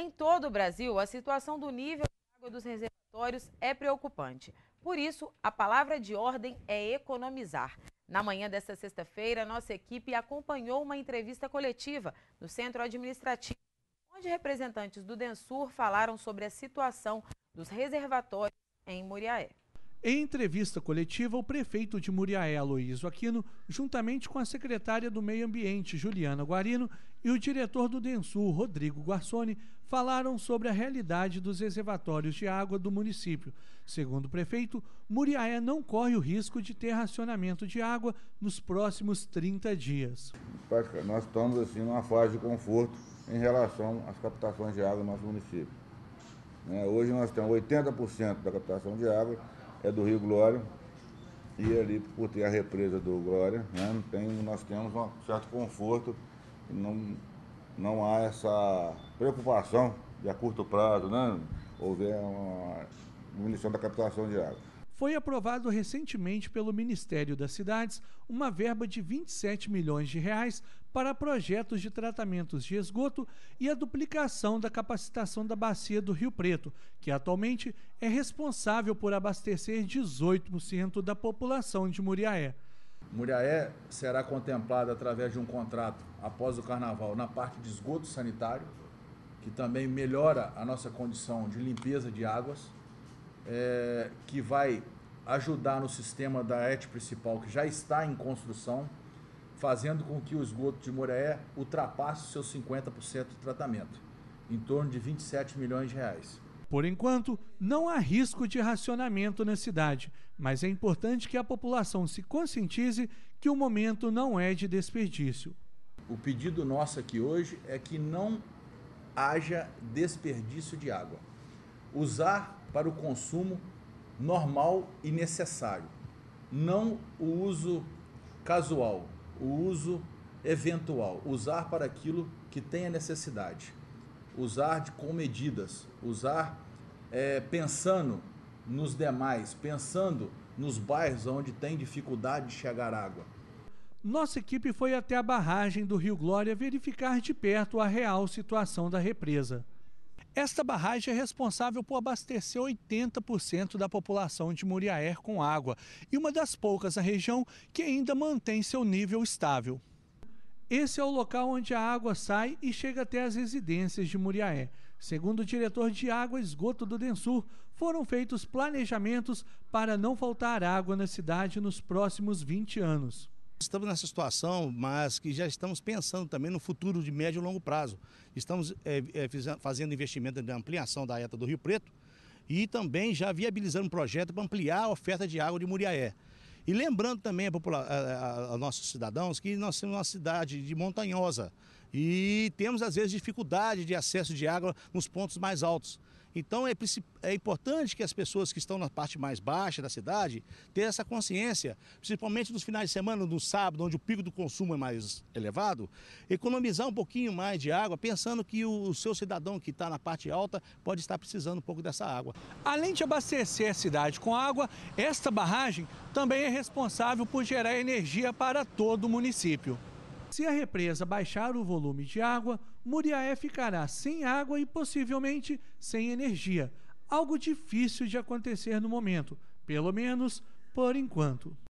Em todo o Brasil, a situação do nível de água dos reservatórios é preocupante. Por isso, a palavra de ordem é economizar. Na manhã desta sexta-feira, nossa equipe acompanhou uma entrevista coletiva no Centro Administrativo, onde representantes do Densur falaram sobre a situação dos reservatórios em Muriaé. Em entrevista coletiva, o prefeito de Muriaé, Aloysio Aquino, juntamente com a secretária do Meio Ambiente, Juliana Guarino, e o diretor do Densul, Rodrigo Guarsoni, falaram sobre a realidade dos reservatórios de água do município. Segundo o prefeito, Muriaé não corre o risco de ter racionamento de água nos próximos 30 dias. Nós estamos assim numa fase de conforto em relação às captações de água no nosso município. Né, hoje nós temos 80% da captação de água é do Rio Glória. E ali, por ter a represa do Glória, né, tem, nós temos um certo conforto, não, não há essa preocupação de a curto prazo, né? Houver uma diminuição da captação de água foi aprovado recentemente pelo Ministério das Cidades uma verba de 27 milhões de reais para projetos de tratamentos de esgoto e a duplicação da capacitação da bacia do Rio Preto, que atualmente é responsável por abastecer 18% da população de Muriaé. Muriaé será contemplada através de um contrato após o carnaval na parte de esgoto sanitário, que também melhora a nossa condição de limpeza de águas é, que vai ajudar no sistema da ET principal, que já está em construção, fazendo com que o esgoto de Moreé ultrapasse seus 50% de tratamento, em torno de 27 milhões de reais. Por enquanto, não há risco de racionamento na cidade, mas é importante que a população se conscientize que o momento não é de desperdício. O pedido nosso aqui hoje é que não haja desperdício de água. Usar para o consumo normal e necessário, não o uso casual, o uso eventual, usar para aquilo que tem a necessidade, usar de, com medidas, usar é, pensando nos demais, pensando nos bairros onde tem dificuldade de chegar água. Nossa equipe foi até a barragem do Rio Glória verificar de perto a real situação da represa. Esta barragem é responsável por abastecer 80% da população de Muriaé com água e uma das poucas na região que ainda mantém seu nível estável. Esse é o local onde a água sai e chega até as residências de Muriaé. Segundo o diretor de água e esgoto do Densur, foram feitos planejamentos para não faltar água na cidade nos próximos 20 anos. Estamos nessa situação, mas que já estamos pensando também no futuro de médio e longo prazo. Estamos é, é, fazendo investimento de ampliação da ETA do Rio Preto e também já viabilizando um projeto para ampliar a oferta de água de Muriaé. E lembrando também a, a, a, a nossos cidadãos que nós temos uma cidade de montanhosa, e temos, às vezes, dificuldade de acesso de água nos pontos mais altos. Então é, é, importante que as pessoas que estão na parte mais baixa da cidade tenham essa consciência, principalmente nos finais de semana, no sábado, onde o pico do consumo é mais elevado, economizar um pouquinho mais de água, pensando que o, o seu cidadão que está na parte alta pode estar precisando um pouco dessa água. Além de abastecer a cidade com água, esta barragem também é responsável por gerar energia para todo o município. Se a represa baixar o volume de água, Muriaé ficará sem água e possivelmente sem energia, algo difícil de acontecer no momento, pelo menos por enquanto.